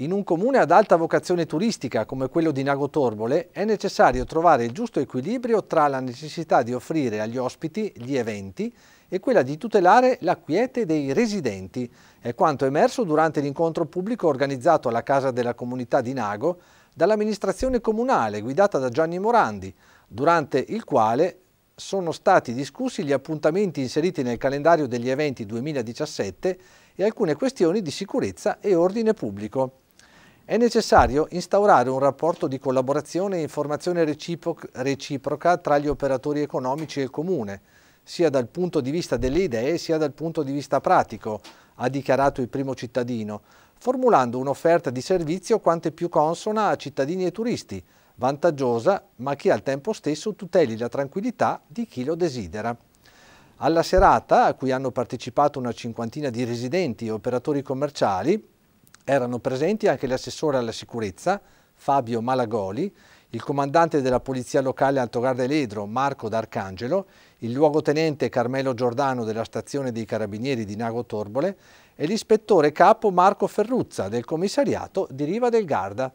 In un comune ad alta vocazione turistica come quello di Nago Torbole è necessario trovare il giusto equilibrio tra la necessità di offrire agli ospiti gli eventi e quella di tutelare la quiete dei residenti. È quanto emerso durante l'incontro pubblico organizzato alla Casa della Comunità di Nago dall'amministrazione comunale guidata da Gianni Morandi, durante il quale sono stati discussi gli appuntamenti inseriti nel calendario degli eventi 2017 e alcune questioni di sicurezza e ordine pubblico. È necessario instaurare un rapporto di collaborazione e informazione reciproca tra gli operatori economici e il Comune, sia dal punto di vista delle idee sia dal punto di vista pratico, ha dichiarato il primo cittadino, formulando un'offerta di servizio quanto più consona a cittadini e turisti, vantaggiosa ma che al tempo stesso tuteli la tranquillità di chi lo desidera. Alla serata, a cui hanno partecipato una cinquantina di residenti e operatori commerciali, erano presenti anche l'assessore alla sicurezza, Fabio Malagoli, il comandante della Polizia Locale Alto Altogarda Ledro, Marco D'Arcangelo, il luogotenente Carmelo Giordano della stazione dei Carabinieri di Nago Torbole e l'ispettore capo Marco Ferruzza del commissariato di Riva del Garda.